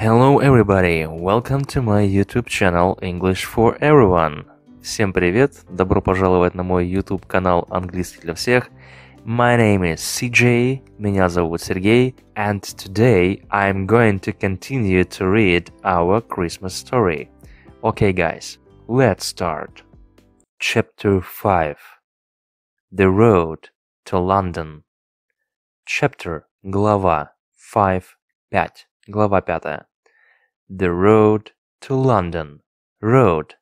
Hello everybody! Welcome to my YouTube channel English for Everyone. Всем привет! Добро пожаловать на мой YouTube канал Английский для всех. My name is CJ, меня зовут Сергей, and today I'm going to continue to read our Christmas story. Okay guys, let's start. Chapter 5 The Road to London Chapter Глава 5 5 Глава 5. The road to London. Road.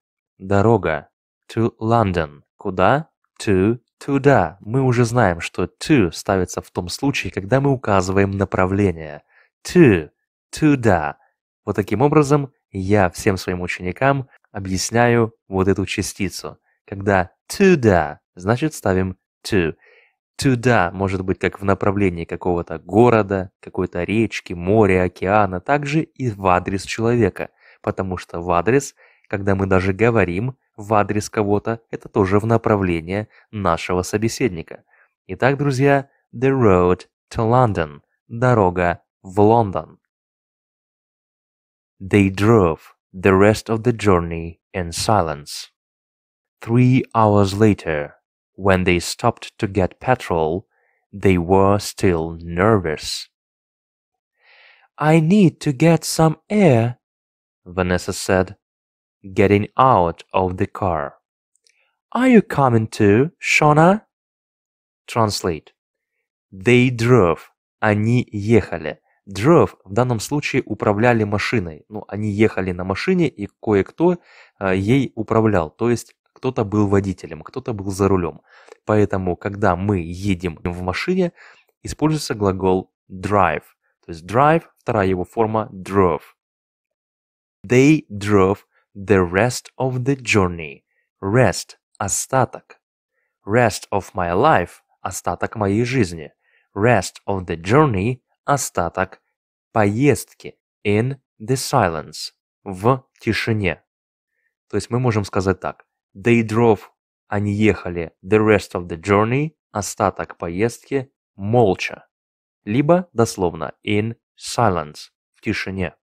Дорога. To London. Куда? To. Туда. Мы уже знаем, что to ставится в том случае, когда мы указываем направление. To. Туда. Вот таким образом я всем своим ученикам объясняю вот эту частицу. Когда туда, значит ставим to туда, может быть, как в направлении какого-то города, какой-то речки, моря, океана, также и в адрес человека, потому что в адрес, когда мы даже говорим в адрес кого-то, это тоже в направлении нашего собеседника. Итак, друзья, the road to London, дорога в Лондон. They drove the rest of the journey in silence. Three hours later, when they stopped to get petrol, they were still nervous. I need to get some air, Vanessa said, getting out of the car. Are you coming too, Shona? Translate. They drove. Они ехали. Drove в данном случае управляли машиной. Ну, они ехали на машине, и кое-кто э, ей управлял. То есть кто-то был водителем, кто-то был за рулем. Поэтому, когда мы едем в машине, используется глагол drive. То есть drive, вторая его форма drove. They drove the rest of the journey. Rest – остаток. Rest of my life – остаток моей жизни. Rest of the journey – остаток поездки. In the silence – в тишине. То есть мы можем сказать так. They drove. Они ехали the rest of the journey, остаток поездки, молча. Либо, дословно, in silence, в тишине.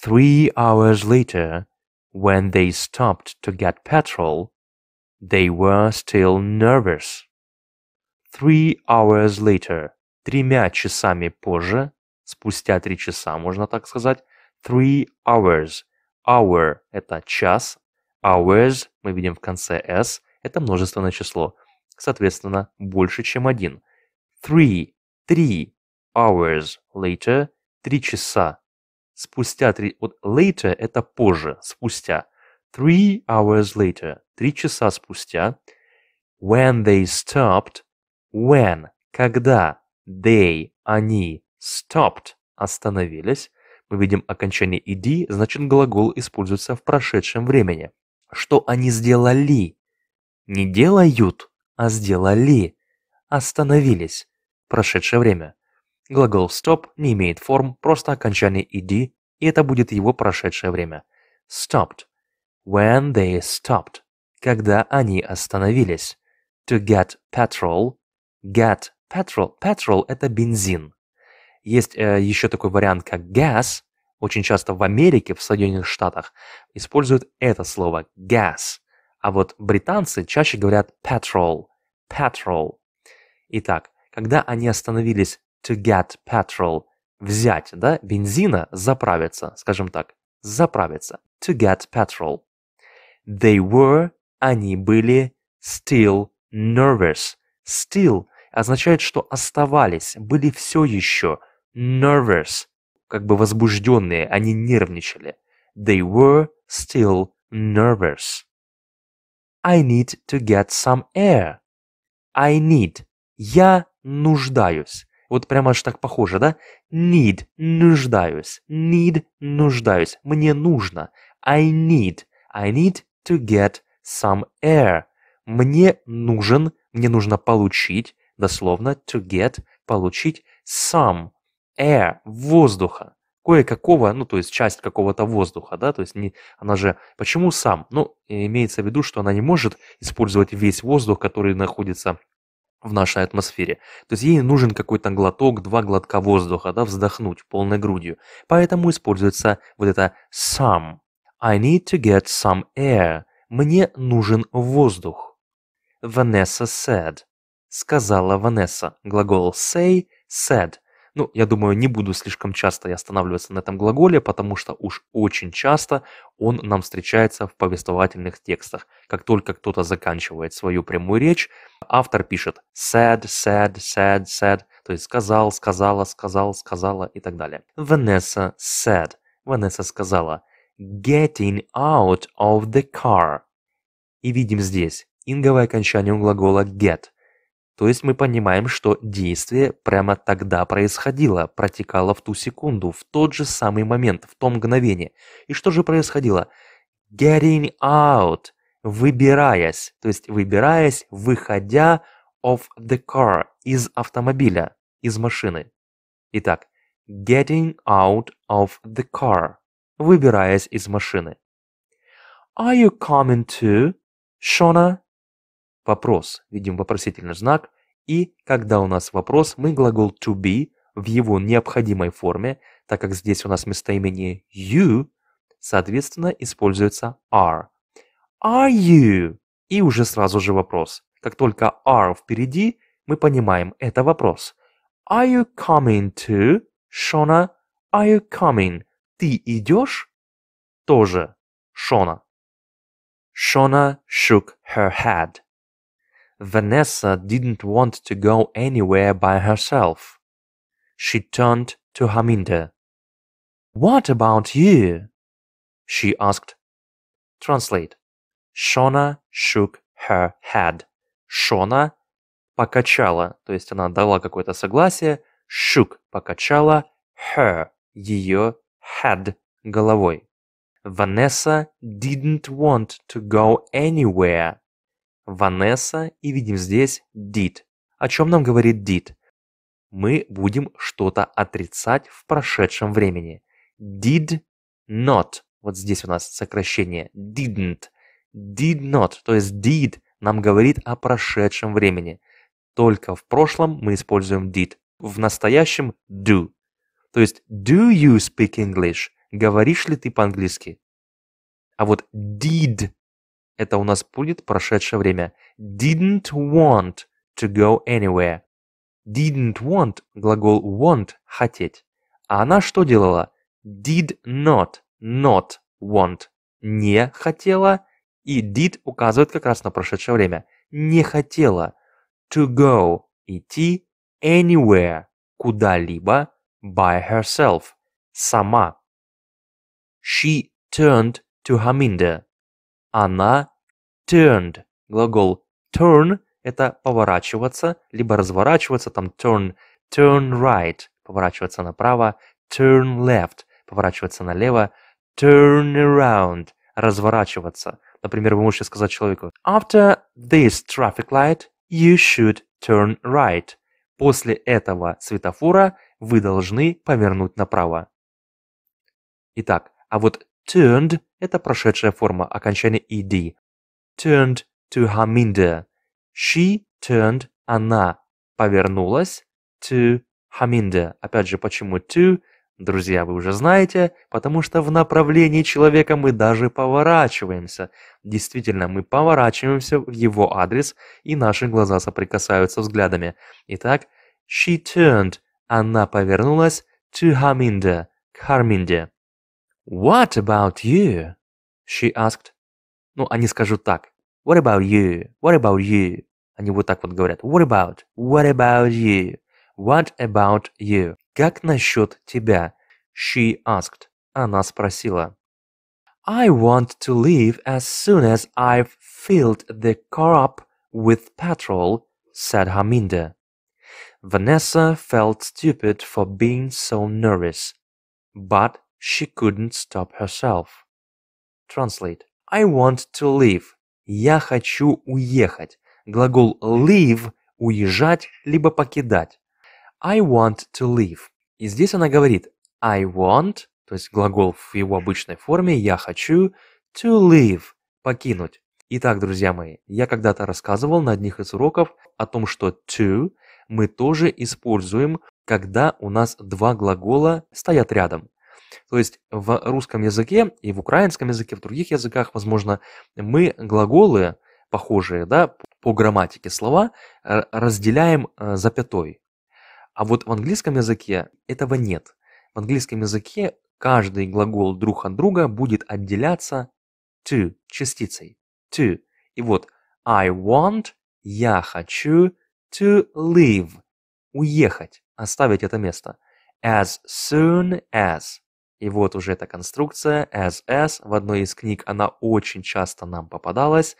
Three hours later, when they stopped to get petrol, they were still nervous. Three hours later, тремя часами позже, спустя три часа, можно так сказать, three hours. Hour – это час, Hours а мы видим в конце s – это множественное число, соответственно, больше, чем один. Three, три, hours later – три часа. Спустя три… Вот later – это позже, спустя. Three hours later – три часа спустя. When they stopped – when – когда. They – они. Stopped – остановились. Мы видим окончание ed, значит глагол используется в прошедшем времени что они сделали. Не делают, а сделали. Остановились. Прошедшее время. Глагол stop не имеет форм, просто окончание ed, и это будет его прошедшее время. Stopped. When they stopped. Когда они остановились. To get petrol. Get petrol. Petrol – это бензин. Есть э, еще такой вариант, как gas – очень часто в Америке, в Соединенных Штатах используют это слово «gas», а вот британцы чаще говорят «petrol», «petrol». Итак, когда они остановились «to get petrol», взять, да, бензина, заправиться, скажем так, заправиться, to get petrol. They were, они были, still nervous. Still означает, что оставались, были все еще nervous, как бы возбужденные, они нервничали. They were still nervous. I need to get some air. I need. Я нуждаюсь. Вот прямо аж так похоже, да? Need. Нуждаюсь. Need. Нуждаюсь. Мне нужно. I need. I need to get some air. Мне нужен, мне нужно получить, дословно to get, получить some э воздуха, кое-какого, ну, то есть часть какого-то воздуха, да, то есть не, она же, почему сам? Ну, имеется в виду, что она не может использовать весь воздух, который находится в нашей атмосфере. То есть ей нужен какой-то глоток, два глотка воздуха, да, вздохнуть полной грудью. Поэтому используется вот это some. I need to get some air. Мне нужен воздух. Vanessa said. Сказала Ванесса. Глагол say, said – ну, я думаю, не буду слишком часто я останавливаться на этом глаголе, потому что уж очень часто он нам встречается в повествовательных текстах. Как только кто-то заканчивает свою прямую речь, автор пишет sad, sad, sad, sad, то есть сказал, сказала, сказал, сказала и так далее. Vanessa said. Ванесса сказала getting out of the car. И видим здесь инговое окончание у глагола get – то есть мы понимаем, что действие прямо тогда происходило, протекало в ту секунду, в тот же самый момент, в то мгновение. И что же происходило? Getting out, выбираясь, то есть выбираясь, выходя of the car, из автомобиля, из машины. Итак, getting out of the car, выбираясь из машины. Are you coming to, Shona? вопрос, видим вопросительный знак, и когда у нас вопрос, мы глагол to be в его необходимой форме, так как здесь у нас местоимение you, соответственно, используется are. Are you? И уже сразу же вопрос. Как только are впереди, мы понимаем, это вопрос. Are you coming to? Шона, are you coming? Ты идешь? Тоже. Шона. Шона shook her head. Vanessa didn't want to go anywhere by herself. She turned to Haminda. What about you? She asked. Translate. Shona shook her head. Shona покачала, то есть она дала какое-то согласие, shook покачала her, ее head, головой. Vanessa didn't want to go anywhere Ванесса и видим здесь did. О чем нам говорит did? Мы будем что-то отрицать в прошедшем времени. Did not. Вот здесь у нас сокращение didn't. Did not, то есть did нам говорит о прошедшем времени. Только в прошлом мы используем did. В настоящем do. То есть do you speak English? Говоришь ли ты по-английски? А вот did это у нас будет прошедшее время. Didn't want to go anywhere. Didn't want – глагол want – хотеть. А она что делала? Did not, not want – не хотела. И did указывает как раз на прошедшее время. Не хотела. To go – идти. Anywhere – куда-либо. By herself – сама. She turned to Haminda. Она turned. Глагол turn – это поворачиваться, либо разворачиваться, там turn, turn right – поворачиваться направо, turn left – поворачиваться налево, turn around – разворачиваться. Например, вы можете сказать человеку After this traffic light, you should turn right. После этого светофора вы должны повернуть направо. Итак, а вот turned – это прошедшая форма окончания ed. Turned to Hamida. She turned – она повернулась to Hamida. Опять же, почему to? Друзья, вы уже знаете, потому что в направлении человека мы даже поворачиваемся. Действительно, мы поворачиваемся в его адрес, и наши глаза соприкасаются взглядами. Итак, she turned, она повернулась to Haminda, к Харминде. What about you? She asked. Ну, они скажут так. What about you? What about you? Они вот так вот говорят. What about? What about you? What about you? Как насчет тебя? She asked. Она спросила. I want to leave as soon as I've filled the car up with petrol, said Haminda. Vanessa felt stupid for being so nervous, but She couldn't stop herself. Translate. I want to leave. Я хочу уехать. Глагол leave – уезжать, либо покидать. I want to leave. И здесь она говорит I want, то есть глагол в его обычной форме, я хочу, to leave – покинуть. Итак, друзья мои, я когда-то рассказывал на одних из уроков о том, что to мы тоже используем, когда у нас два глагола стоят рядом. То есть в русском языке и в украинском языке, в других языках, возможно, мы глаголы похожие да, по грамматике слова э, разделяем э, запятой. А вот в английском языке этого нет. В английском языке каждый глагол друг от друга будет отделяться to частицей to. И вот I want, я хочу to leave, уехать, оставить это место as soon as и вот уже эта конструкция as-as, в одной из книг она очень часто нам попадалась.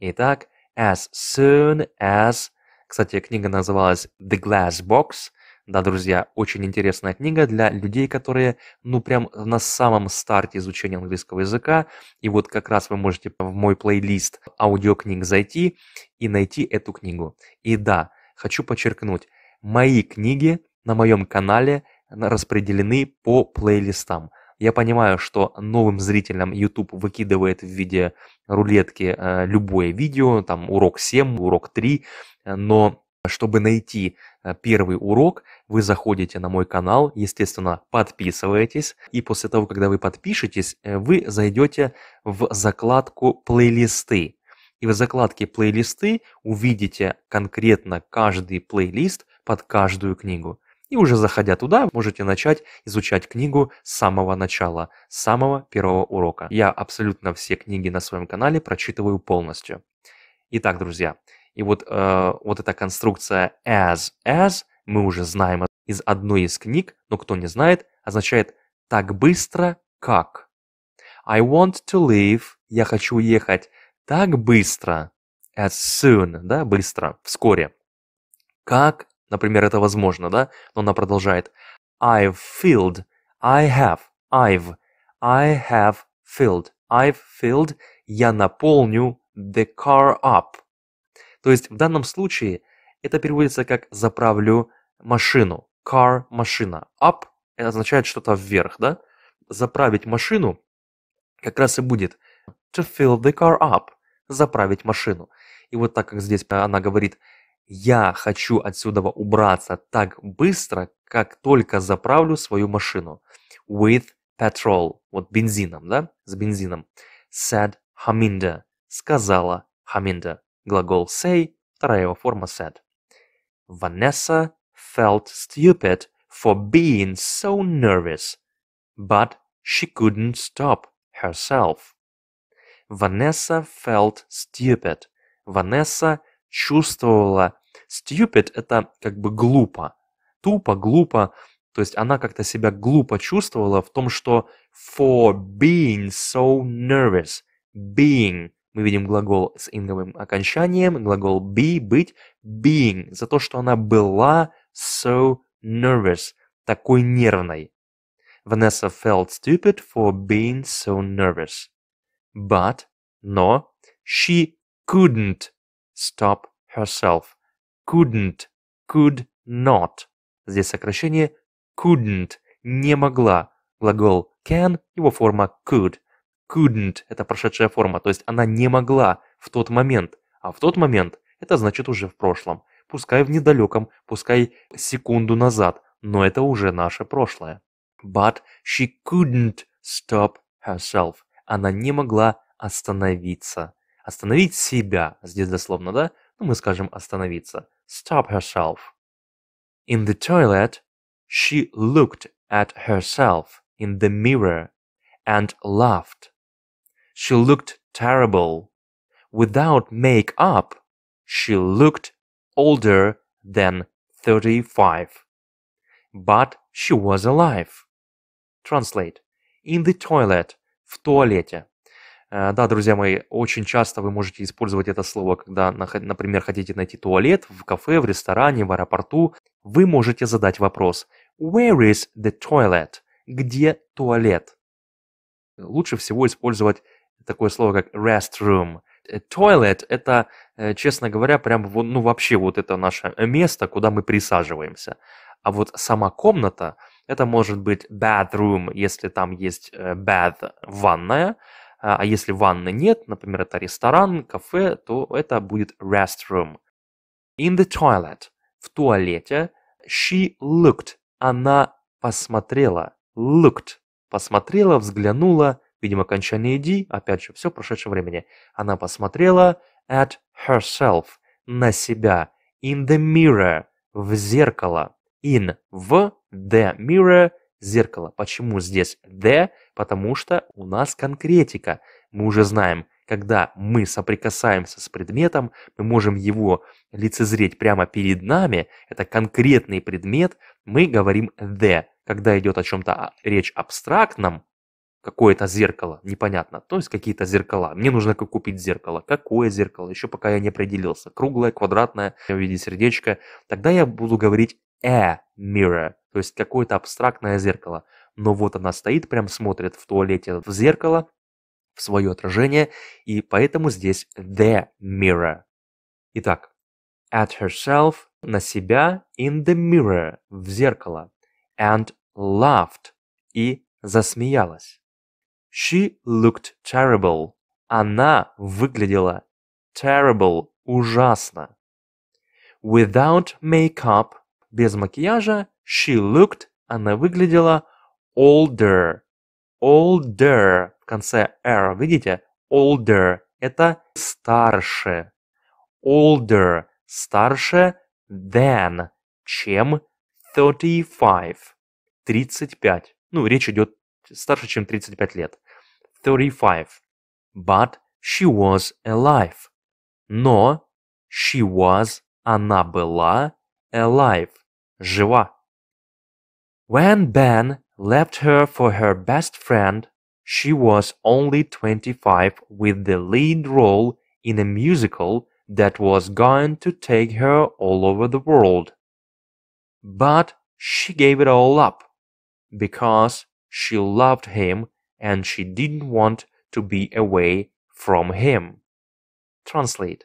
Итак, as soon as... Кстати, книга называлась The Glass Box. Да, друзья, очень интересная книга для людей, которые, ну, прям на самом старте изучения английского языка. И вот как раз вы можете в мой плейлист аудиокниг зайти и найти эту книгу. И да, хочу подчеркнуть, мои книги на моем канале распределены по плейлистам. Я понимаю, что новым зрителям YouTube выкидывает в виде рулетки э, любое видео, там урок 7, урок 3, э, но чтобы найти э, первый урок, вы заходите на мой канал, естественно, подписываетесь, и после того, когда вы подпишетесь, вы зайдете в закладку «Плейлисты». И в закладке «Плейлисты» увидите конкретно каждый плейлист под каждую книгу. И уже заходя туда, можете начать изучать книгу с самого начала, с самого первого урока. Я абсолютно все книги на своем канале прочитываю полностью. Итак, друзья, и вот, э, вот эта конструкция as, as мы уже знаем из одной из книг, но кто не знает, означает так быстро, как. I want to leave, я хочу уехать так быстро, as soon, да, быстро, вскоре, как Например, это возможно, да? Но она продолжает. I've filled. I have. I've. I have filled. I've filled. Я наполню the car up. То есть в данном случае это переводится как заправлю машину. Car – машина. Up – это означает что-то вверх, да? Заправить машину как раз и будет to fill the car up – заправить машину. И вот так как здесь она говорит – я хочу отсюда убраться так быстро, как только заправлю свою машину. With petrol. Вот бензином, да? С бензином. Said Haminda Сказала Haminda Глагол say, вторая его форма said. Vanessa felt stupid for being so nervous, but she couldn't stop herself. Vanessa felt stupid. Vanessa – чувствовала stupid – это как бы глупо, тупо, глупо. То есть она как-то себя глупо чувствовала в том, что for being so nervous, being – мы видим глагол с инговым окончанием, глагол be, быть, being, за то, что она была so nervous, такой нервной. Vanessa felt stupid for being so nervous. But, но, she couldn't stop herself. Couldn't, could not. Здесь сокращение couldn't, не могла. Глагол can, его форма could. Couldn't – это прошедшая форма, то есть она не могла в тот момент. А в тот момент – это значит уже в прошлом. Пускай в недалеком, пускай секунду назад, но это уже наше прошлое. But she couldn't stop herself. Она не могла остановиться. Остановить себя, здесь дословно, да? Ну, мы скажем остановиться. Stop herself. In the toilet, she looked at herself in the mirror and laughed. She looked terrible. Without make-up, she looked older than 35. But she was alive. Translate. In the toilet. В туалете. Э, да, друзья мои, очень часто вы можете использовать это слово, когда, например, хотите найти туалет в кафе, в ресторане, в аэропорту. Вы можете задать вопрос «Where is the toilet?» «Где туалет?» Лучше всего использовать такое слово, как «restroom». Э, toilet – это, э, честно говоря, прям вот ну, вообще вот это наше место, куда мы присаживаемся. А вот сама комната – это может быть bathroom, если там есть bath – ванная – а, а если ванны нет, например, это ресторан, кафе, то это будет restroom. In the toilet. В туалете. She looked. Она посмотрела. Looked. Посмотрела, взглянула. Видимо, окончание D. Опять же, все в прошедшем времени. Она посмотрела at herself. На себя. In the mirror. В зеркало. In. В. The mirror зеркало. Почему здесь D? Потому что у нас конкретика. Мы уже знаем, когда мы соприкасаемся с предметом, мы можем его лицезреть прямо перед нами. Это конкретный предмет. Мы говорим «the». Когда идет о чем-то а, речь абстрактном, какое-то зеркало, непонятно, то есть какие-то зеркала. Мне нужно купить зеркало. Какое зеркало? Еще пока я не определился. Круглое, квадратное, в виде сердечка. Тогда я буду говорить a mirror, то есть какое-то абстрактное зеркало. Но вот она стоит, прям смотрит в туалете в зеркало, в свое отражение, и поэтому здесь the mirror. Итак, at herself – на себя, in the mirror – в зеркало, and laughed – и засмеялась. She looked terrible. Она выглядела terrible – ужасно. Without makeup без макияжа. She looked. Она выглядела older. Older. В конце R, видите? Older. Это старше. Older. Старше than. Чем 35. 35. Ну, речь идет старше, чем 35 лет. 35. But she was alive. Но she was, она была, alive, Jiwa. When Ben left her for her best friend, she was only 25 with the lead role in a musical that was going to take her all over the world. But she gave it all up because she loved him and she didn't want to be away from him. Translate.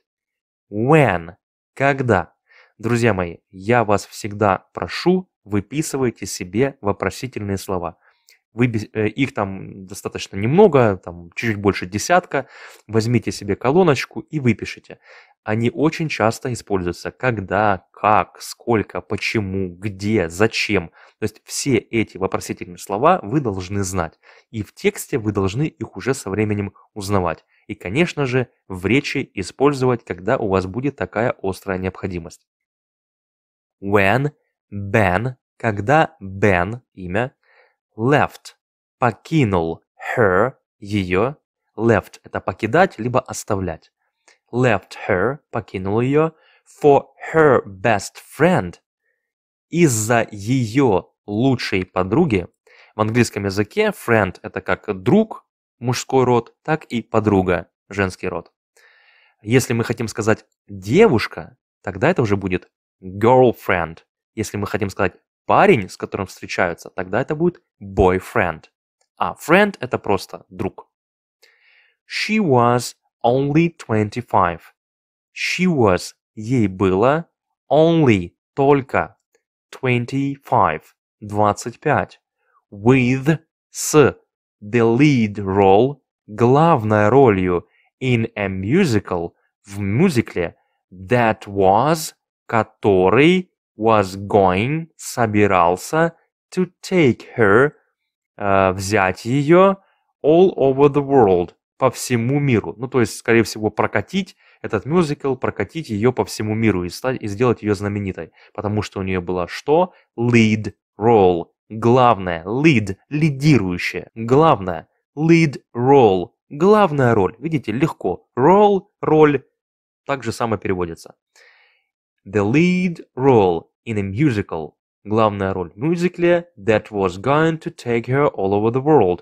When, когда Друзья мои, я вас всегда прошу, выписывайте себе вопросительные слова. Вы, э, их там достаточно немного, там чуть-чуть больше десятка. Возьмите себе колоночку и выпишите. Они очень часто используются. Когда, как, сколько, почему, где, зачем. То есть все эти вопросительные слова вы должны знать. И в тексте вы должны их уже со временем узнавать. И, конечно же, в речи использовать, когда у вас будет такая острая необходимость. When Ben, когда Ben, имя, left, покинул her, ее, left – это покидать, либо оставлять. Left her, покинул ее, for her best friend, из-за ее лучшей подруги. В английском языке friend – это как друг, мужской род, так и подруга, женский род. Если мы хотим сказать девушка, тогда это уже будет girlfriend. Если мы хотим сказать парень, с которым встречаются, тогда это будет boyfriend. А friend – это просто друг. She was only 25. She was – ей было, only – только, 25 – 25. With – с, the lead role – главной ролью in a musical – в мюзикле that was который was going, собирался to take her, э, взять ее all over the world, по всему миру. Ну, то есть, скорее всего, прокатить этот мюзикл, прокатить ее по всему миру и, стать, и сделать ее знаменитой. Потому что у нее была что? Lead role. Главное, lead, лидирующая. Главное, lead role. Главная роль. Видите, легко. Role, роль. Так же само переводится the lead role in a musical, главная роль в мюзикле that was going to take her all over the world,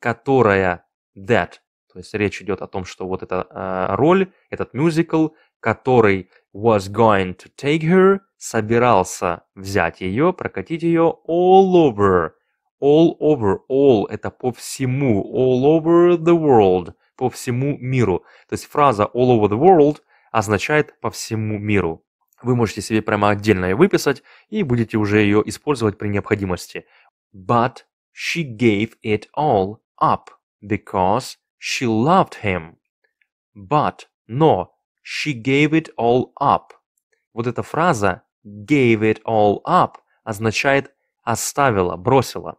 которая that, то есть речь идет о том, что вот эта э, роль, этот мюзикл, который was going to take her, собирался взять ее, прокатить ее all over. All over, all – это по всему, all over the world, по всему миру. То есть фраза all over the world означает по всему миру. Вы можете себе прямо отдельно ее выписать и будете уже ее использовать при необходимости. But she gave it all up because she loved him. But, но, she gave it all up. Вот эта фраза gave it all up означает оставила, бросила.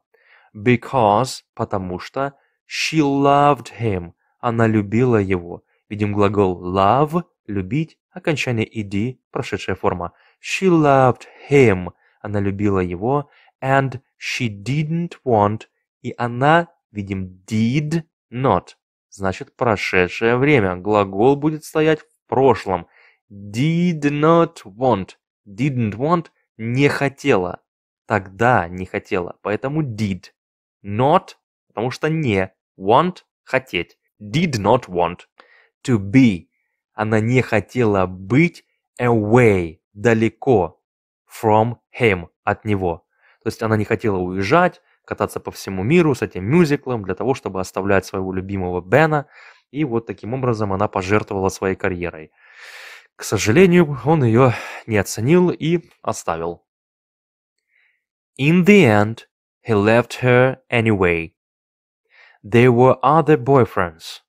Because, потому что she loved him. Она любила его. Видим глагол love – любить, окончание «ed», прошедшая форма. She loved him. Она любила его. And she didn't want. И она, видим, did not. Значит, прошедшее время. Глагол будет стоять в прошлом. Did not want. Didn't want – не хотела. Тогда не хотела, поэтому did. Not – потому что не. Want – хотеть. Did not want. To be она не хотела быть away, далеко, from him, от него. То есть она не хотела уезжать, кататься по всему миру с этим мюзиклом для того, чтобы оставлять своего любимого Бена. И вот таким образом она пожертвовала своей карьерой. К сожалению, он ее не оценил и оставил. In the end, he left her anyway. There were other boyfriends.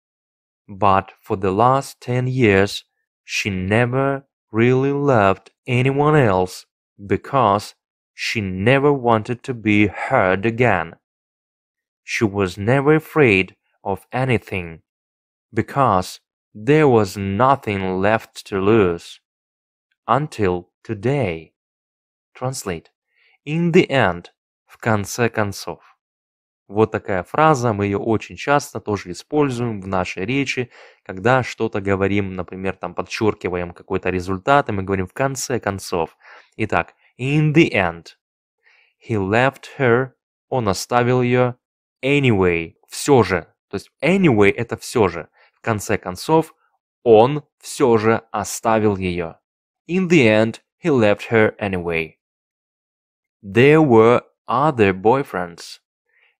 but for the last 10 years, she never really loved anyone else because she never wanted to be hurt again. She was never afraid of anything because there was nothing left to lose until today. Translate. In the end, в конце концов. Вот такая фраза, мы ее очень часто тоже используем в нашей речи, когда что-то говорим, например, там подчеркиваем какой-то результат, и мы говорим в конце концов. Итак, in the end. He left her. Он оставил ее. Anyway. Все же. То есть anyway это все же. В конце концов, он все же оставил ее. In the end, he left her anyway. There were other boyfriends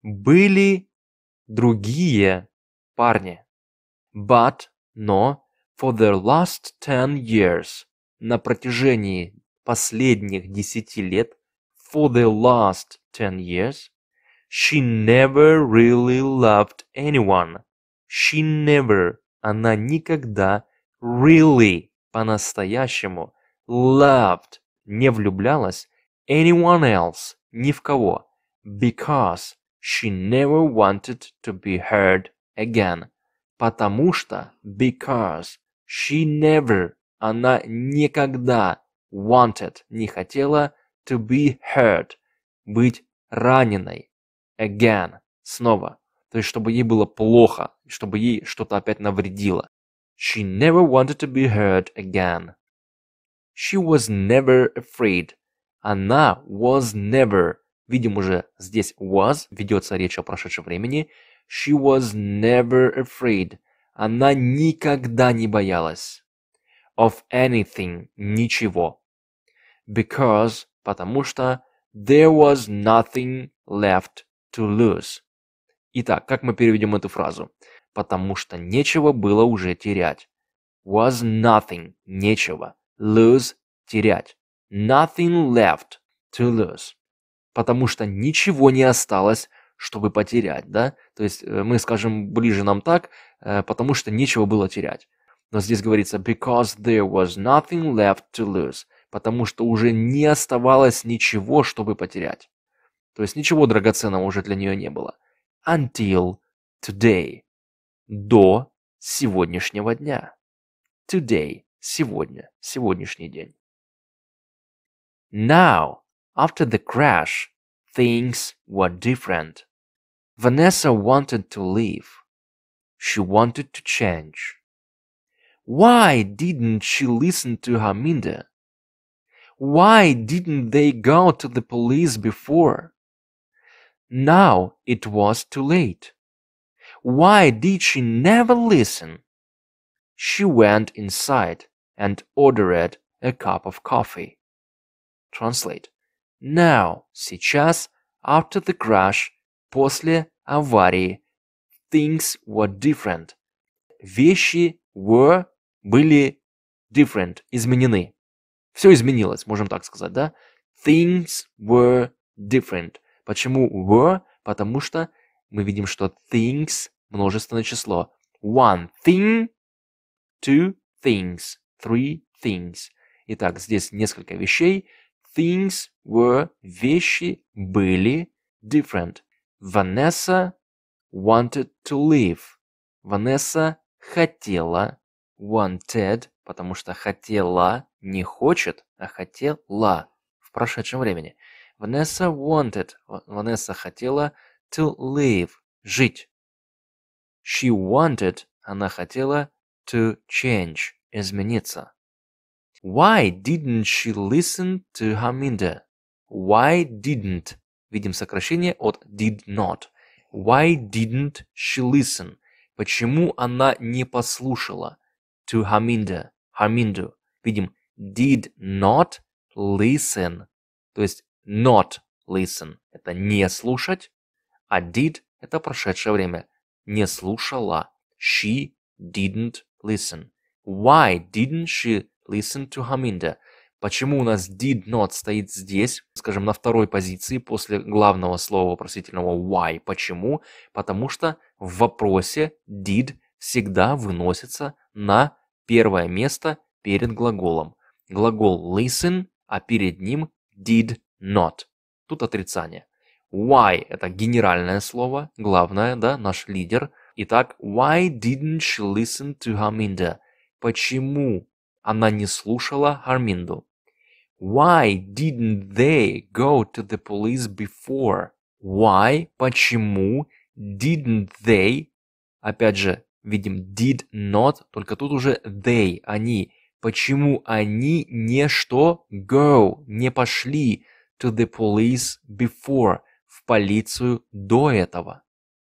были другие парни. But, но, for the last ten years, на протяжении последних десяти лет, for the last ten years, she never really loved anyone. She never, она никогда, really, по-настоящему, loved, не влюблялась, anyone else, ни в кого, because, She never wanted to be heard again. Потому что, because, she never, она никогда wanted, не хотела to be hurt, быть раненой. Again, снова. То есть, чтобы ей было плохо, чтобы ей что-то опять навредило. She never wanted to be hurt again. She was never afraid. Она was never Видим уже здесь was, ведется речь о прошедшем времени. She was never afraid. Она никогда не боялась. Of anything, ничего. Because, потому что there was nothing left to lose. Итак, как мы переведем эту фразу? Потому что нечего было уже терять. Was nothing, нечего. Lose, терять. Nothing left to lose потому что ничего не осталось, чтобы потерять, да? То есть э, мы скажем ближе нам так, э, потому что нечего было терять. Но здесь говорится because there was nothing left to lose, потому что уже не оставалось ничего, чтобы потерять. То есть ничего драгоценного уже для нее не было. Until today. До сегодняшнего дня. Today. Сегодня. Сегодняшний день. Now After the crash, things were different. Vanessa wanted to leave. She wanted to change. Why didn't she listen to Haminda? Why didn't they go to the police before? Now it was too late. Why did she never listen? She went inside and ordered a cup of coffee. Translate now, сейчас, after the crash, после аварии, things were different. Вещи were, были different, изменены. Все изменилось, можем так сказать, да? Things were different. Почему were? Потому что мы видим, что things – множественное число. One thing, two things, three things. Итак, здесь несколько вещей, Things were – вещи были different. Vanessa wanted to live. Ванесса хотела, wanted, потому что хотела, не хочет, а хотела в прошедшем времени. Ванесса wanted, Ванесса хотела to live, жить. She wanted, она хотела to change, измениться. Why didn't she listen to Haminda? Why didn't? Видим сокращение от did not. Why didn't she listen? Почему она не послушала? To Haminda. Хаминду. Видим did not listen. То есть not listen – это не слушать, а did – это прошедшее время. Не слушала. She didn't listen. Why didn't she Listen to Haminda. Почему у нас did not стоит здесь, скажем, на второй позиции после главного слова вопросительного why? Почему? Потому что в вопросе did всегда выносится на первое место перед глаголом. Глагол listen, а перед ним did not. Тут отрицание. Why – это генеральное слово, главное, да, наш лидер. Итак, why didn't she listen to Haminda? Почему она не слушала Арминду. Why didn't they go to the police before? Why? Почему? Didn't they? Опять же, видим did not, только тут уже they, они. Почему они не что go, не пошли to the police before, в полицию до этого?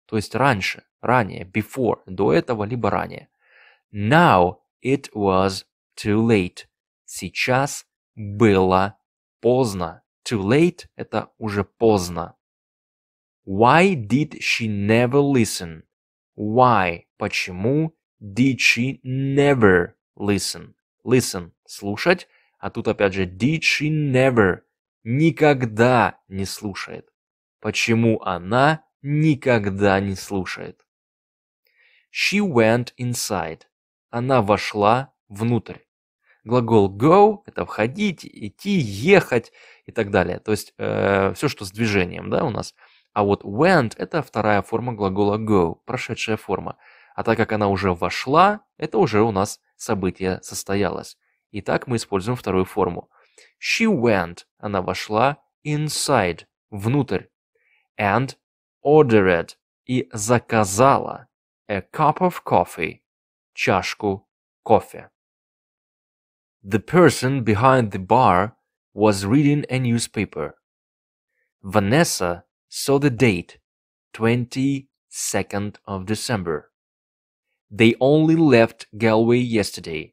То есть раньше, ранее, before, до этого, либо ранее. Now it was too late. Сейчас было поздно. Too late – это уже поздно. Why did she never listen? Why – почему? Did she never listen? Listen – слушать. А тут опять же did she never – никогда не слушает. Почему она никогда не слушает? She went inside. Она вошла внутрь. Глагол go – это входить, идти, ехать и так далее. То есть э, все, что с движением да, у нас. А вот went – это вторая форма глагола go, прошедшая форма. А так как она уже вошла, это уже у нас событие состоялось. И так мы используем вторую форму. She went – она вошла inside – внутрь. And ordered – и заказала a cup of coffee – чашку кофе. The person behind the bar was reading a newspaper. Vanessa saw the date 22nd of December. They only left Galway yesterday.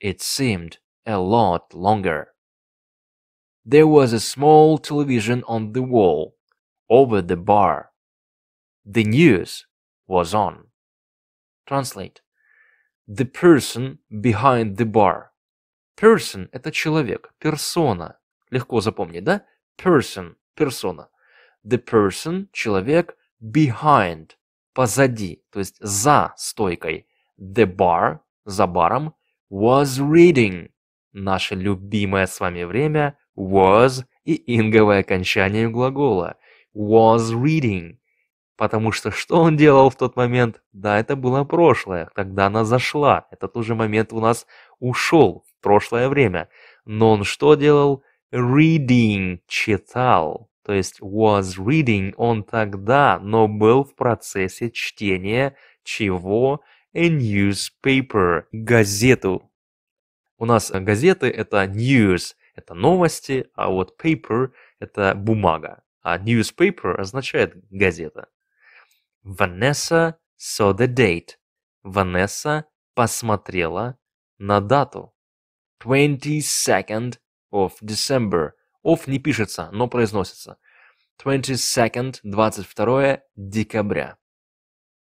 It seemed a lot longer. There was a small television on the wall over the bar. The news was on. Translate. The person behind the bar Person – это человек, персона. Легко запомнить, да? Person – персона. The person – человек behind – позади, то есть за стойкой. The bar – за баром was reading. Наше любимое с вами время was и инговое окончание глагола was reading. Потому что что он делал в тот момент? Да, это было прошлое, когда она зашла. Этот уже момент у нас ушел прошлое время. Но он что делал? Reading, читал. То есть was reading он тогда, но был в процессе чтения чего? A newspaper, газету. У нас э, газеты это news, это новости, а вот paper это бумага. А newspaper означает газета. Vanessa saw the date. Ванесса посмотрела на дату. 22nd of December. Of не пишется, но произносится. 22nd, 22 декабря.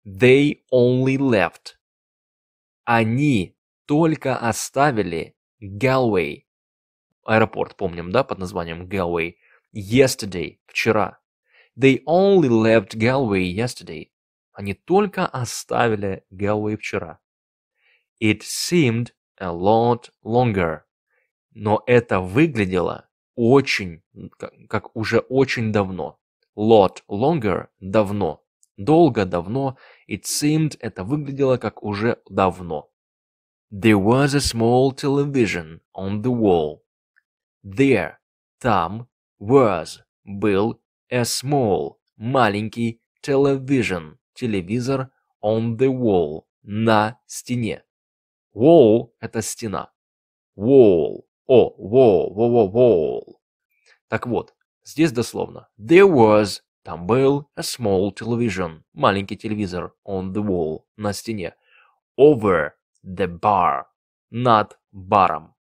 They only left. Они только оставили Galway. Аэропорт, помним, да, под названием Galway. Yesterday, вчера. They only left Galway yesterday. Они только оставили Galway вчера. It seemed a lot longer. Но это выглядело очень, как, уже очень давно. Lot longer – давно. Долго, давно. It seemed – это выглядело как уже давно. There was a small television on the wall. There – там, was – был, a small – маленький, television – телевизор, on the wall – на стене. Wall – это стена. Wall. О, wall, wall, wall, wall. Так вот, здесь дословно. There was – там был a small television – маленький телевизор on the wall – на стене. Over the bar – над баром.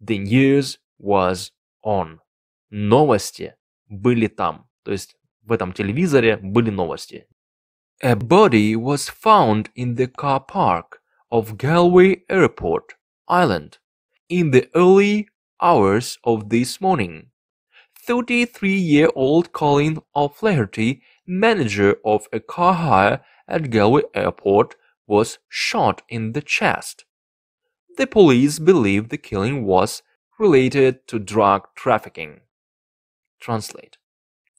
The news was on. Новости были там. То есть в этом телевизоре были новости. A body was found in the car park – of Galway Airport, Ireland, in the early hours of this morning. 33-year-old Colin O'Flaherty, manager of a car hire at Galway Airport, was shot in the chest. The police believe the killing was related to drug trafficking. Translate.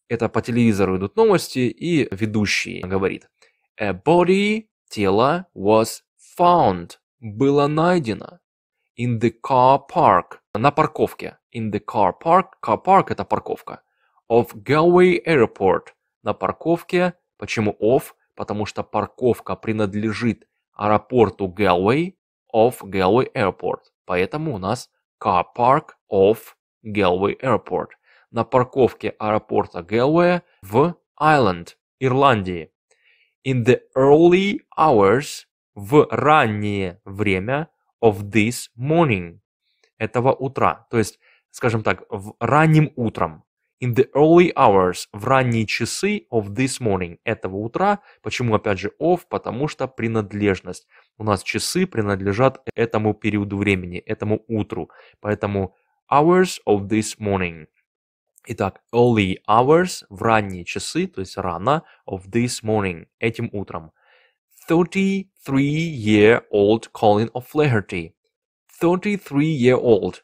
Это по телевизору идут новости, и ведущий говорит. A «Э, body, тело, was found было найдено in the car park на парковке. In the car park, car park это парковка. Of Galway Airport на парковке. Почему of? Потому что парковка принадлежит аэропорту Galway of Galway Airport. Поэтому у нас car park of Galway Airport. На парковке аэропорта Galway в Island, Ирландии. In the early hours в раннее время of this morning, этого утра. То есть, скажем так, в раннем утром. In the early hours, в ранние часы of this morning, этого утра. Почему, опять же, of? Потому что принадлежность. У нас часы принадлежат этому периоду времени, этому утру. Поэтому hours of this morning. Итак, early hours, в ранние часы, то есть рано, of this morning, этим утром. 33 year old Colin O'Flaherty. 33 year old.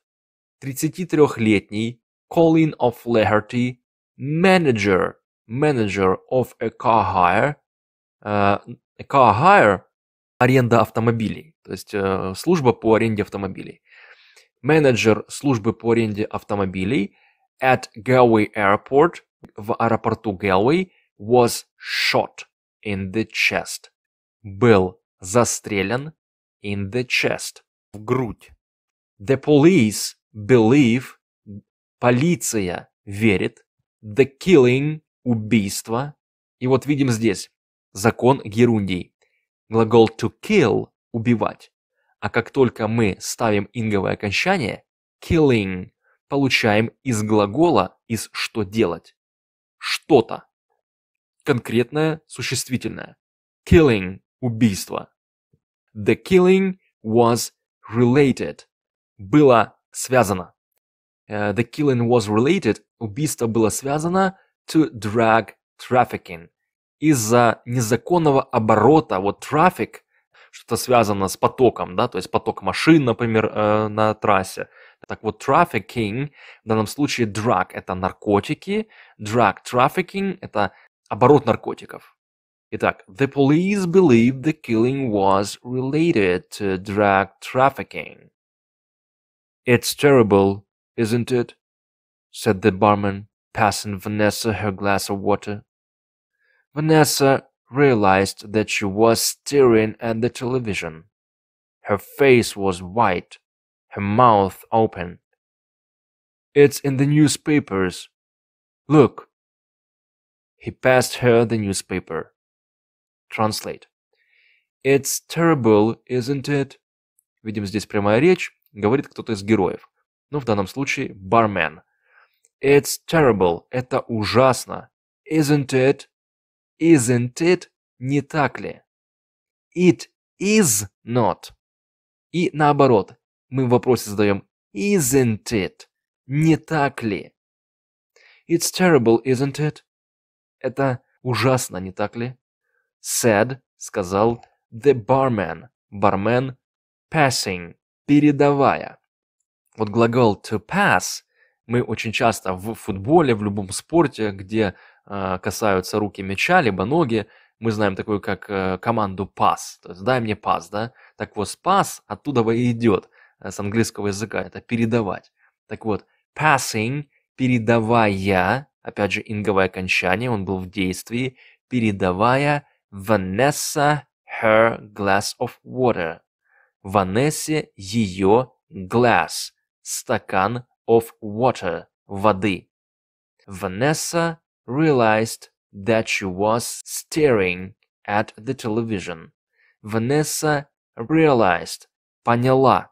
33-летний Colin O'Flaherty, manager, manager of a car hire, uh, a car hire, аренда автомобилей, то есть uh, служба по аренде автомобилей. Менеджер службы по аренде автомобилей at Galway Airport в аэропорту Galway was shot in the chest. был застрелен in the chest, в грудь. The police believe, полиция верит, the killing, убийство. И вот видим здесь закон Герундий. Глагол to kill – убивать. А как только мы ставим инговое окончание killing, получаем из глагола из что делать. Что-то. Конкретное существительное. Killing убийство. The killing was related. Было связано. Э, the killing was related. Убийство было связано to drug trafficking. Из-за незаконного оборота, вот traffic, что-то связано с потоком, да, то есть поток машин, например, э, на трассе. Так вот, trafficking, в данном случае drug – это наркотики, drug trafficking – это оборот наркотиков. Итак, the police believe the killing was related to drug trafficking. It's terrible, isn't it? said the barman, passing Vanessa her glass of water. Vanessa realized that she was staring at the television. Her face was white, her mouth open. It's in the newspapers. Look. He passed her the newspaper. Translate. It's terrible, isn't it? Видим здесь прямая речь, говорит кто-то из героев. Ну, в данном случае, бармен. It's terrible, это ужасно. Isn't it? Isn't it? Не так ли? It is not. И наоборот, мы в вопросе задаем isn't it? Не так ли? It's terrible, isn't it? Это ужасно, не так ли? Said сказал the barman, бармен passing, передавая. Вот глагол to pass мы очень часто в футболе, в любом спорте, где э, касаются руки мяча, либо ноги, мы знаем такую как э, команду pass, то есть дай мне pass, да? Так вот, pass оттуда и идет э, с английского языка, это передавать. Так вот, passing, передавая, опять же, инговое окончание, он был в действии, передавая Vanessa her glass of water. Ванессе ее glass, стакан of water, воды. Vanessa realized that she was staring at the television. Vanessa realized, поняла.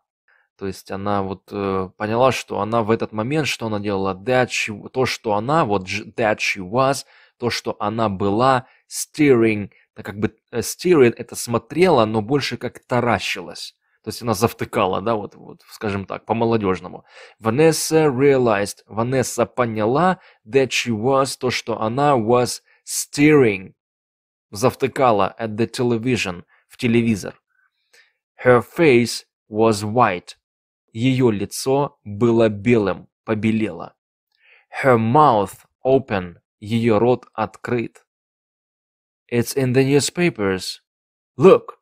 То есть она вот э, поняла, что она в этот момент, что она делала, that she, то, что она, вот that she was, то, что она была staring так как бы э, Стирин это смотрела, но больше как таращилась. То есть она завтыкала, да, вот, вот скажем так, по-молодежному. Vanessa realized, Ванесса поняла that she was, то, что она was steering завтыкала at the television, в телевизор. Her face was white. Ее лицо было белым, побелело. Her mouth open. Ее рот открыт. It's in the newspapers. Look.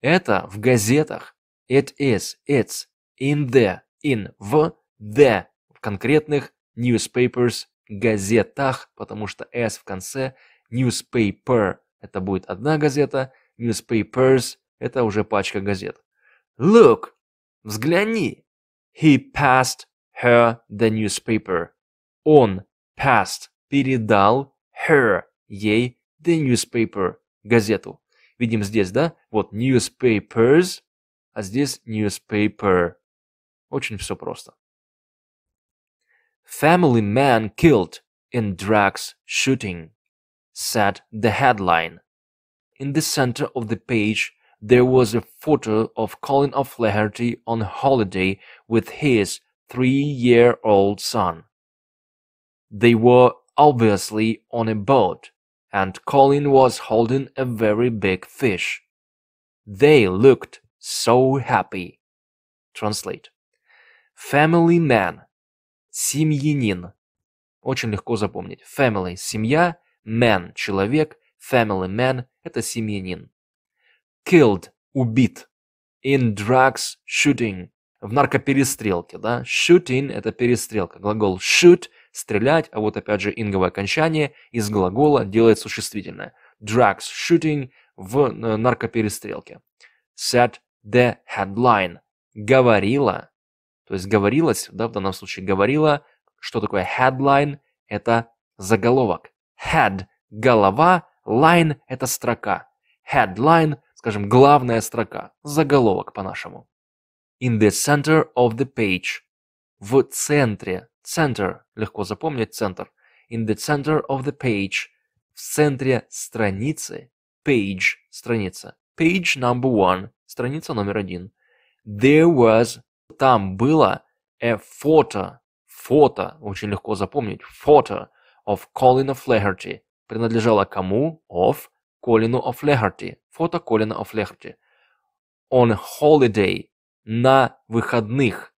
Это в газетах. It is. It's in the. In. В. The. В конкретных newspapers. Газетах. Потому что S в конце. Newspaper. Это будет одна газета. Newspapers. Это уже пачка газет. Look. Взгляни. He passed her the newspaper. Он passed. Передал her. Ей the newspaper, газету. Видим здесь, да? Вот newspapers, а здесь newspaper. Очень все просто. Family man killed in drugs shooting, said the headline. In the center of the page, there was a photo of Colin O'Flaherty on holiday with his three-year-old son. They were obviously on a boat and Colin was holding a very big fish. They looked so happy. Translate. Family man. Семьянин. Очень легко запомнить. Family – семья, man – человек, family man – это семьянин. Killed – убит. In drugs – shooting. В наркоперестрелке, да? Shooting – это перестрелка. Глагол shoot – стрелять, а вот опять же инговое окончание из глагола делает существительное. Drugs shooting в э, наркоперестрелке. Set the headline. Говорила, то есть говорилось, да, в данном случае говорила, что такое headline, это заголовок. Head – голова, line – это строка. Headline, скажем, главная строка, заголовок по-нашему. In the center of the page – в центре Center, легко запомнить центр. In the center of the page, в центре страницы. Page, страница. Page number one, страница номер один. There was, там было a photo, фото, очень легко запомнить, photo of Colin O'Flaherty. Принадлежало кому? Of Colin O'Flaherty Фото Колина О'Флехарти. On holiday, на выходных.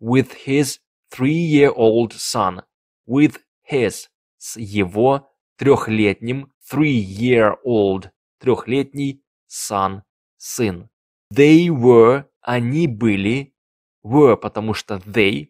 With his three-year-old son with his с его трехлетним three-year-old трехлетний son сын. They were они были were, потому что they,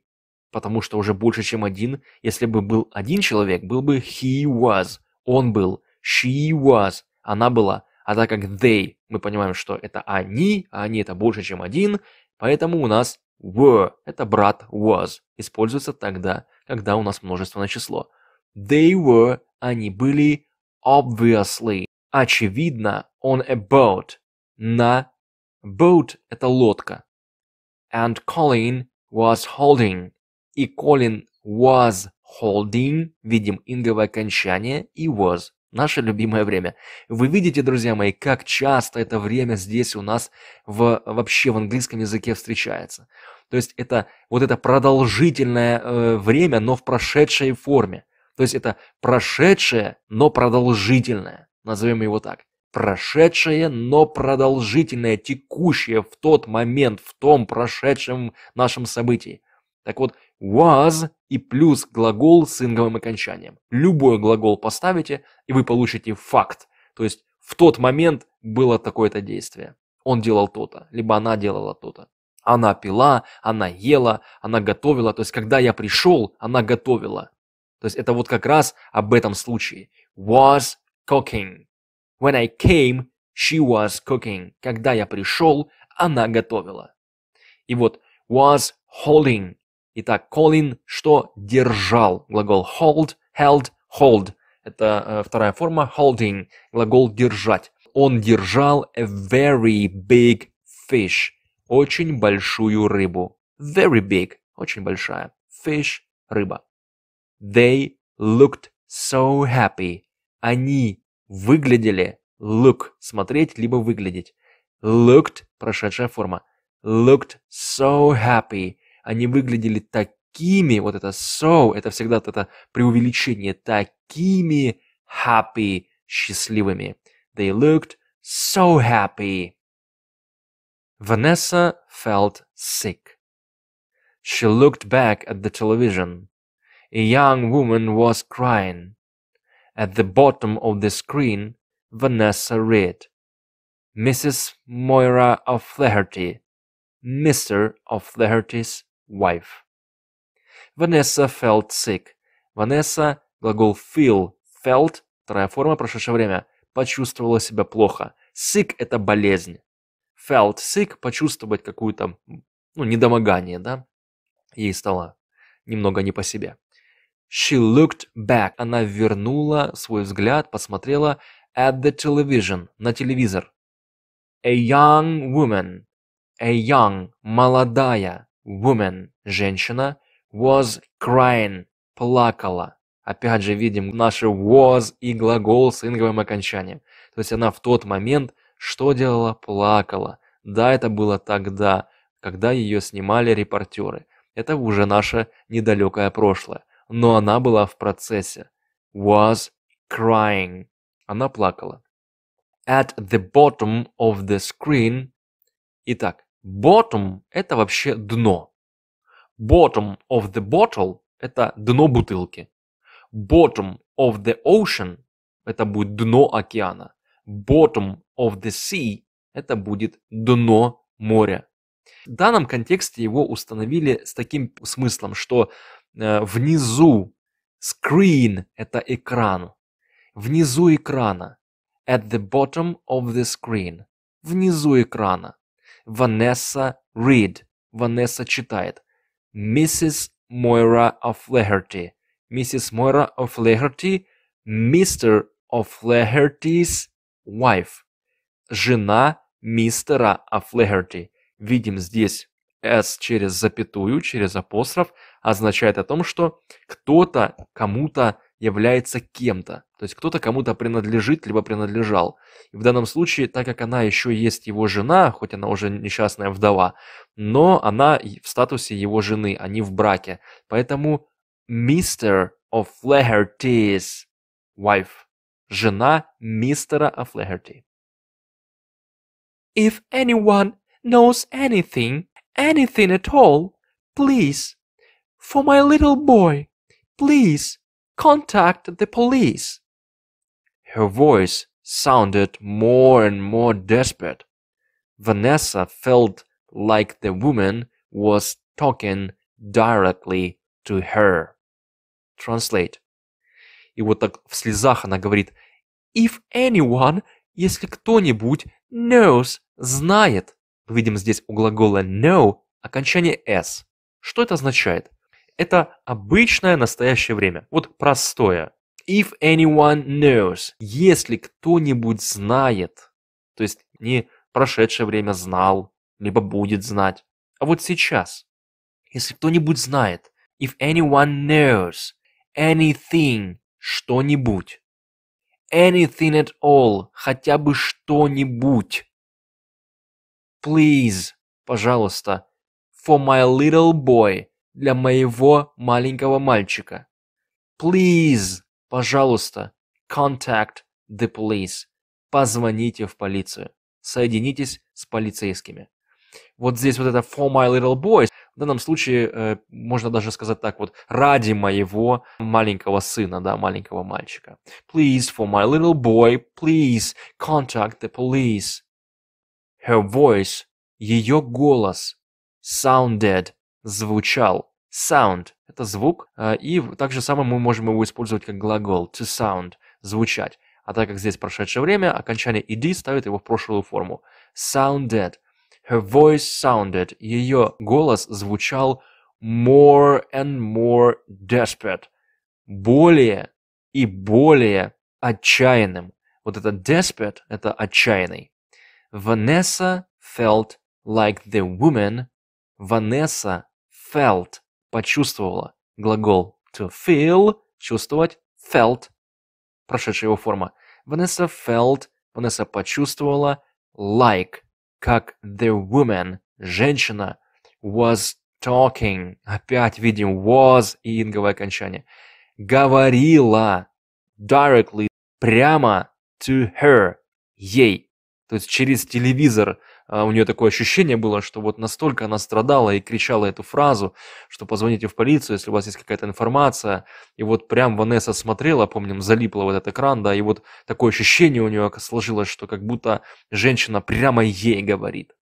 потому что уже больше, чем один. Если бы был один человек, был бы he was, он был, she was, она была. А так как they, мы понимаем, что это они, а они это больше, чем один, поэтому у нас were – это брат was, используется тогда, когда у нас множественное число. They were – они были obviously – очевидно on a boat – на boat – это лодка. And Colin was holding – и Colin was holding, видим инговое окончание и was. Наше любимое время. Вы видите, друзья мои, как часто это время здесь у нас в, вообще в английском языке встречается. То есть это вот это продолжительное э, время, но в прошедшей форме. То есть это прошедшее, но продолжительное. Назовем его так. Прошедшее, но продолжительное, текущее в тот момент, в том прошедшем нашем событии. Так вот, was и плюс глагол с инговым окончанием. Любой глагол поставите, и вы получите факт. То есть в тот момент было такое-то действие. Он делал то-то, либо она делала то-то. Она пила, она ела, она готовила. То есть когда я пришел, она готовила. То есть это вот как раз об этом случае. Was cooking. When I came, she was cooking. Когда я пришел, она готовила. И вот was holding Итак, Колин что? Держал. Глагол hold, held, hold. Это э, вторая форма holding. Глагол держать. Он держал a very big fish. Очень большую рыбу. Very big. Очень большая. Fish – рыба. They looked so happy. Они выглядели look – смотреть, либо выглядеть. Looked – прошедшая форма. Looked so happy – они выглядели такими, вот это so, это всегда вот это преувеличение, такими happy, счастливыми. They looked so happy. Vanessa felt sick. She looked back at the television. A young woman was crying. At the bottom of the screen, Vanessa read, Mrs. Moira O'Flaherty, Mr. O'Flaherty's wife. Vanessa felt sick. Vanessa, глагол feel, felt, вторая форма, прошедшее время, почувствовала себя плохо. Sick – это болезнь. Felt sick – почувствовать какую-то, ну, недомогание, да? Ей стало немного не по себе. She looked back. Она вернула свой взгляд, посмотрела at the television, на телевизор. A young woman. A young – молодая woman – женщина, was crying – плакала. Опять же видим наши was и глагол с инговым окончанием. То есть она в тот момент что делала? Плакала. Да, это было тогда, когда ее снимали репортеры. Это уже наше недалекое прошлое. Но она была в процессе. Was crying. Она плакала. At the bottom of the screen. Итак, Bottom – это вообще дно. Bottom of the bottle – это дно бутылки. Bottom of the ocean – это будет дно океана. Bottom of the sea – это будет дно моря. В данном контексте его установили с таким смыслом, что э, внизу screen – это экран. Внизу экрана. At the bottom of the screen. Внизу экрана. Ванесса Рид. Ванесса читает. Миссис Мойра О'Флехерти. Миссис Мойра О'Флехерти. Мистер О'Флехерти's wife. Жена мистера О'Флехерти. Видим здесь S через запятую, через апостроф, означает о том, что кто-то кому-то является кем-то. То есть кто-то кому-то принадлежит, либо принадлежал. И в данном случае, так как она еще есть его жена, хоть она уже несчастная вдова, но она в статусе его жены, они а в браке. Поэтому мистер O'Flaherty's wife, жена мистера O'Flaherty. If anyone knows anything, anything at all, please, for my little boy, please contact the police. Her voice sounded more and more desperate. Vanessa felt like the woman was talking directly to her. Translate. И вот так в слезах она говорит «If anyone, если кто-нибудь, knows, знает». Мы видим здесь у глагола know окончание s. Что это означает? Это обычное настоящее время, вот простое. If anyone knows. Если кто-нибудь знает. То есть не прошедшее время знал, либо будет знать. А вот сейчас. Если кто-нибудь знает. If anyone knows. Anything. Что-нибудь. Anything at all. Хотя бы что-нибудь. Please. Пожалуйста. For my little boy. Для моего маленького мальчика. Please. Пожалуйста, contact the police. Позвоните в полицию. Соединитесь с полицейскими. Вот здесь вот это for my little boy. В данном случае э, можно даже сказать так вот, ради моего маленького сына, да, маленького мальчика. Please, for my little boy, please contact the police. Her voice, ее голос, sounded, звучал Sound – это звук, э, и также самое мы можем его использовать как глагол to sound – звучать. А так как здесь прошедшее время, окончание ed ставит его в прошлую форму. Sounded. Her voice sounded. Ее голос звучал more and more desperate. Более и более отчаянным. Вот это desperate – это отчаянный. Vanessa felt like the woman. Vanessa felt почувствовала. Глагол to feel – чувствовать, felt – прошедшая его форма. Ванесса felt, Ванесса почувствовала like, как the woman, женщина, was talking. Опять видим was и инговое окончание. Говорила directly, прямо to her, ей. То есть через телевизор – а, у нее такое ощущение было, что вот настолько она страдала и кричала эту фразу, что позвоните в полицию, если у вас есть какая-то информация. И вот прям Ванесса смотрела, помним, залипла в этот экран, да, и вот такое ощущение у нее сложилось, что как будто женщина прямо ей говорит.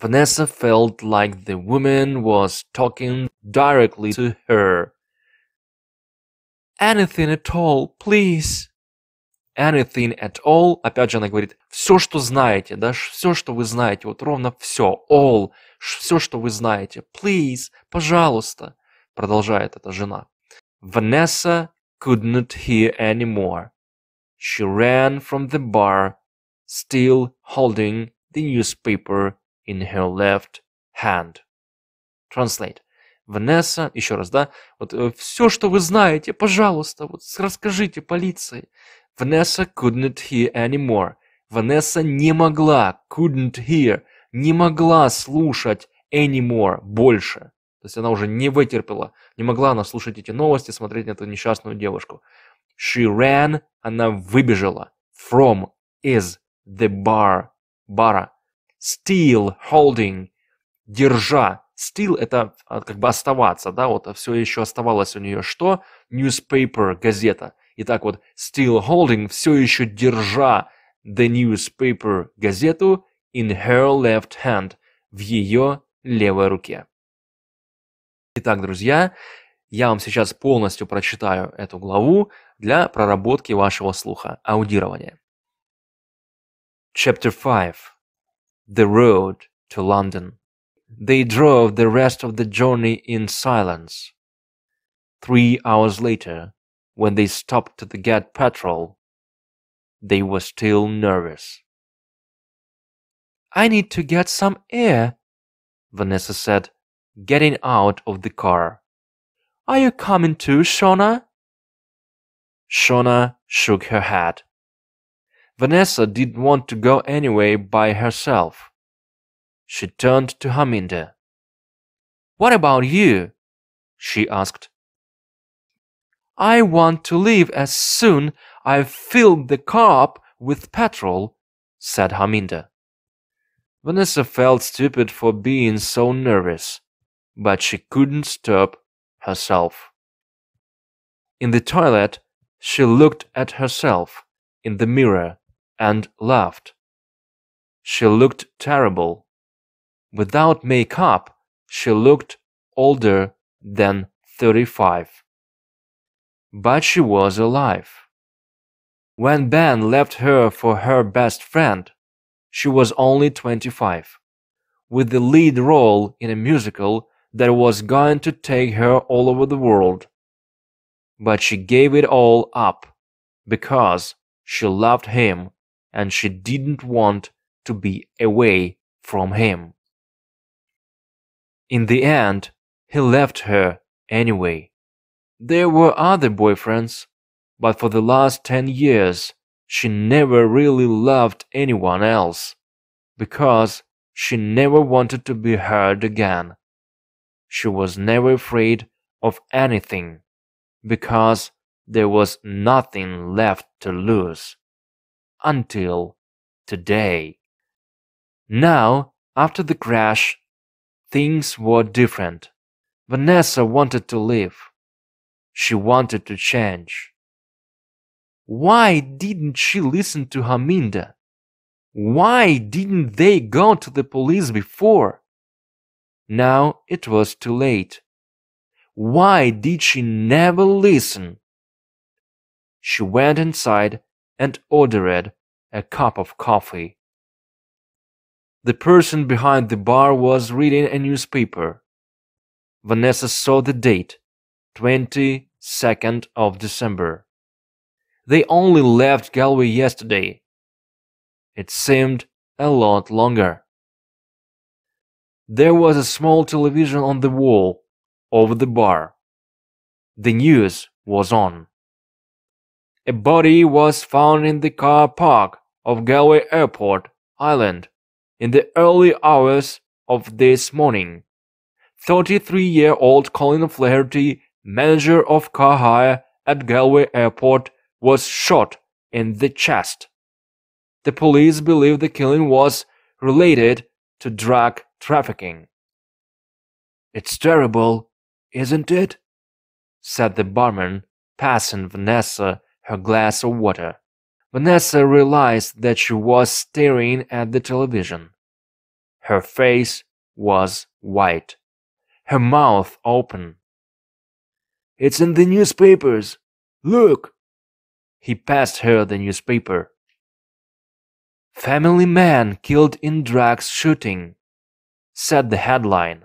Ванесса felt like the woman was talking directly to her. Anything at all, please. anything at all. Опять же, она говорит, все, что знаете, да, все, что вы знаете, вот ровно все, all, все, что вы знаете, please, пожалуйста, продолжает эта жена. Vanessa couldn't hear anymore. She ran from the bar, still holding the newspaper in her left hand. Translate. Ванесса, еще раз, да, вот все, что вы знаете, пожалуйста, вот расскажите полиции. Vanessa couldn't hear anymore. Ванесса не могла, couldn't hear, не могла слушать anymore, больше. То есть она уже не вытерпела, не могла она слушать эти новости, смотреть на эту несчастную девушку. She ran, она выбежала. From, is, the bar, бара. Still holding, держа. Still – это а, как бы оставаться, да, вот все еще оставалось у нее что? Newspaper, газета – Итак, вот still holding, все еще держа the newspaper газету in her left hand, в ее левой руке. Итак, друзья, я вам сейчас полностью прочитаю эту главу для проработки вашего слуха, аудирования. Chapter 5. The Road to London. They drove the rest of the journey in silence. Three hours later, when they stopped to get petrol. They were still nervous. I need to get some air, Vanessa said, getting out of the car. Are you coming too, Shona? Shona shook her head. Vanessa didn't want to go anyway by herself. She turned to Haminda. What about you? she asked. I want to leave as soon I've filled the car up with petrol, said Haminda. Vanessa felt stupid for being so nervous, but she couldn't stop herself. In the toilet, she looked at herself in the mirror and laughed. She looked terrible. Without makeup, she looked older than 35 but she was alive. When Ben left her for her best friend, she was only 25, with the lead role in a musical that was going to take her all over the world. But she gave it all up because she loved him and she didn't want to be away from him. In the end, he left her anyway. There were other boyfriends, but for the last 10 years, she never really loved anyone else, because she never wanted to be hurt again. She was never afraid of anything, because there was nothing left to lose. Until today. Now, after the crash, things were different. Vanessa wanted to live she wanted to change. Why didn't she listen to Haminda? Why didn't they go to the police before? Now it was too late. Why did she never listen? She went inside and ordered a cup of coffee. The person behind the bar was reading a newspaper. Vanessa saw the date 20 2nd of December. They only left Galway yesterday. It seemed a lot longer. There was a small television on the wall over the bar. The news was on. A body was found in the car park of Galway Airport, Ireland, in the early hours of this morning. 33 year old Colin Flaherty manager of car hire at Galway Airport, was shot in the chest. The police believe the killing was related to drug trafficking. It's terrible, isn't it? said the barman, passing Vanessa her glass of water. Vanessa realized that she was staring at the television. Her face was white, her mouth open, it's in the newspapers. Look! He passed her the newspaper. Family man killed in drugs shooting, said the headline.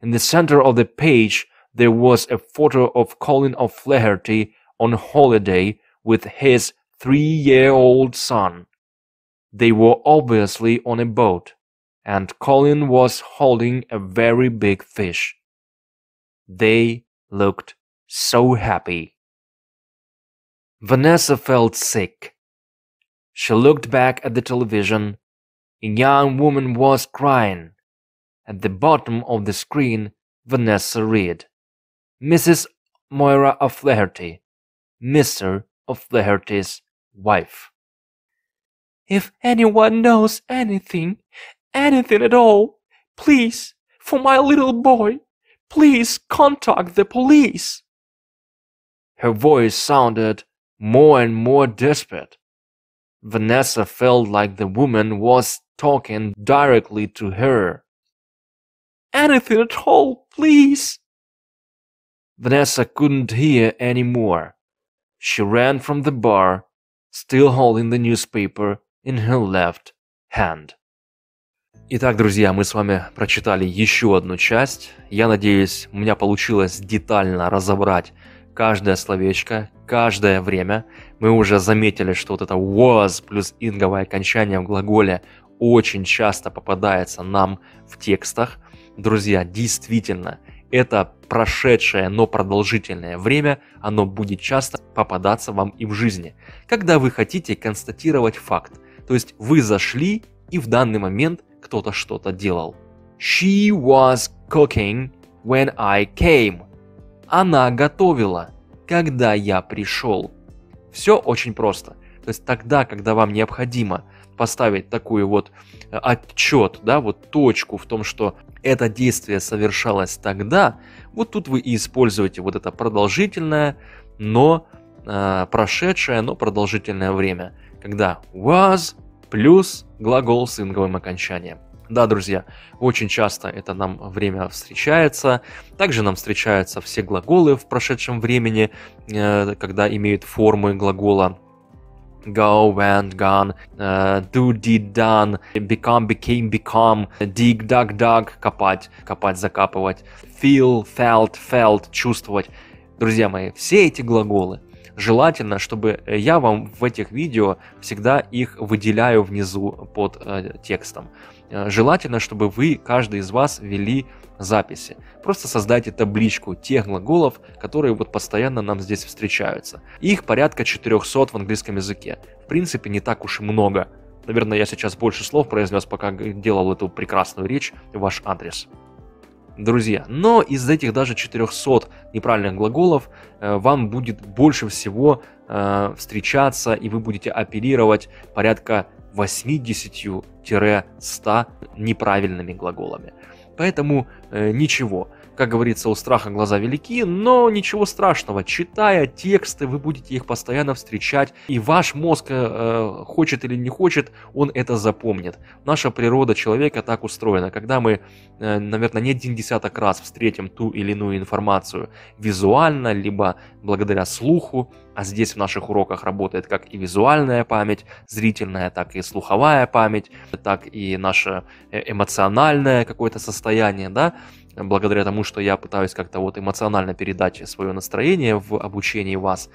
In the center of the page, there was a photo of Colin O'Flaherty on holiday with his three-year-old son. They were obviously on a boat, and Colin was holding a very big fish. They looked so happy. Vanessa felt sick. She looked back at the television. A young woman was crying. At the bottom of the screen, Vanessa read Mrs. Moira O'Flaherty, Mr. O'Flaherty's wife. If anyone knows anything, anything at all, please, for my little boy, Please contact the police. Her voice sounded more and more desperate. Vanessa felt like the woman was talking directly to her. Anything at all, please. Vanessa couldn't hear any more. She ran from the bar, still holding the newspaper in her left hand. Итак, друзья, мы с вами прочитали еще одну часть. Я надеюсь, у меня получилось детально разобрать каждое словечко, каждое время. Мы уже заметили, что вот это was плюс инговое окончание в глаголе очень часто попадается нам в текстах. Друзья, действительно, это прошедшее, но продолжительное время, оно будет часто попадаться вам и в жизни, когда вы хотите констатировать факт. То есть вы зашли и в данный момент кто-то что-то делал. She was cooking when I came. Она готовила, когда я пришел. Все очень просто. То есть тогда, когда вам необходимо поставить такую вот э, отчет, да, вот точку в том, что это действие совершалось тогда, вот тут вы и используете вот это продолжительное, но э, прошедшее, но продолжительное время, когда was, плюс глагол с инговым окончанием. Да, друзья, очень часто это нам время встречается. Также нам встречаются все глаголы в прошедшем времени, э, когда имеют формы глагола go, went, gone, э, do, did, done, become, became, become, dig, dug, dug, копать, копать, закапывать, feel, felt, felt, чувствовать. Друзья мои, все эти глаголы – Желательно, чтобы э, я вам в этих видео всегда их выделяю внизу под э, текстом. Э, желательно, чтобы вы, каждый из вас, вели записи. Просто создайте табличку тех глаголов, которые вот постоянно нам здесь встречаются. Их порядка 400 в английском языке. В принципе, не так уж и много. Наверное, я сейчас больше слов произнес, пока делал эту прекрасную речь в ваш адрес друзья. Но из этих даже 400 неправильных глаголов э, вам будет больше всего э, встречаться, и вы будете оперировать порядка 80-100 неправильными глаголами. Поэтому э, ничего, как говорится, у страха глаза велики, но ничего страшного. Читая тексты, вы будете их постоянно встречать, и ваш мозг, э, э, хочет или не хочет, он это запомнит. Наша природа человека так устроена. Когда мы, э, наверное, не один десяток раз встретим ту или иную информацию визуально, либо благодаря слуху, а здесь в наших уроках работает как и визуальная память, зрительная, так и слуховая память, так и наше э, эмоциональное какое-то состояние, да, благодаря тому, что я пытаюсь как-то вот эмоционально передать свое настроение в обучении вас.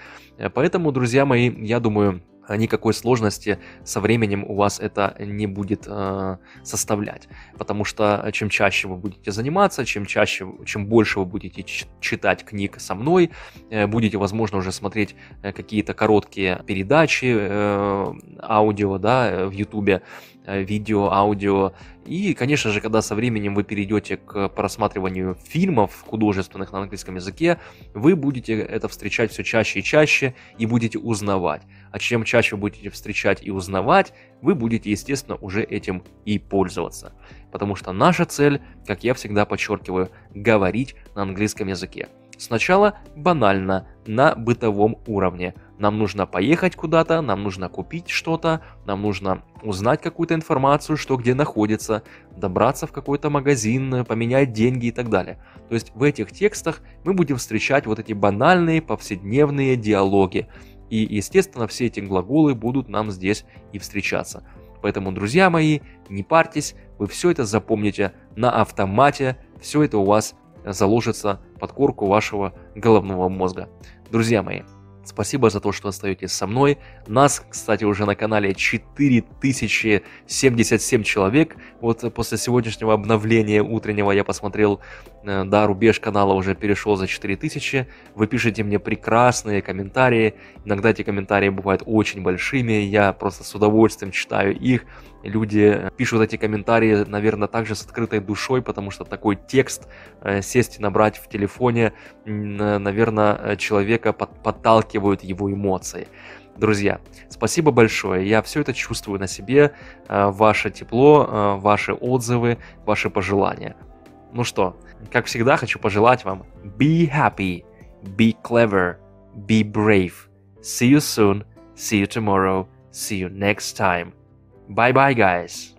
Поэтому, друзья мои, я думаю, никакой сложности со временем у вас это не будет э, составлять. Потому что э, чем чаще вы будете заниматься, чем чаще, чем больше вы будете читать книг со мной, э, будете, возможно, уже смотреть э, какие-то короткие передачи э, аудио, да, э, в Ютубе, видео, аудио и, конечно же, когда со временем вы перейдете к просматриванию фильмов художественных на английском языке, вы будете это встречать все чаще и чаще и будете узнавать. А чем чаще вы будете встречать и узнавать, вы будете, естественно, уже этим и пользоваться. Потому что наша цель, как я всегда подчеркиваю, говорить на английском языке. Сначала банально, на бытовом уровне. Нам нужно поехать куда-то, нам нужно купить что-то, нам нужно узнать какую-то информацию, что где находится, добраться в какой-то магазин, э, поменять деньги и так далее. То есть в этих текстах мы будем встречать вот эти банальные повседневные диалоги. И, естественно, все эти глаголы будут нам здесь и встречаться. Поэтому, друзья мои, не парьтесь, вы все это запомните на автомате, все это у вас заложится под корку вашего головного мозга. Друзья мои, Спасибо за то, что остаетесь со мной. Нас, кстати, уже на канале 4077 человек. Вот после сегодняшнего обновления утреннего я посмотрел, э, да, рубеж канала уже перешел за 4000. Вы пишете мне прекрасные комментарии. Иногда эти комментарии бывают очень большими. Я просто с удовольствием читаю их люди э, пишут эти комментарии, наверное, также с открытой душой, потому что такой текст э, сесть и набрать в телефоне, э, наверное, человека подталкивают его эмоции. Друзья, спасибо большое. Я все это чувствую на себе, ваше тепло, ваши отзывы, ваши пожелания. Ну что, как всегда, хочу пожелать вам be happy, be clever, be brave. See you soon, see you tomorrow, see you next time. Bye bye, guys.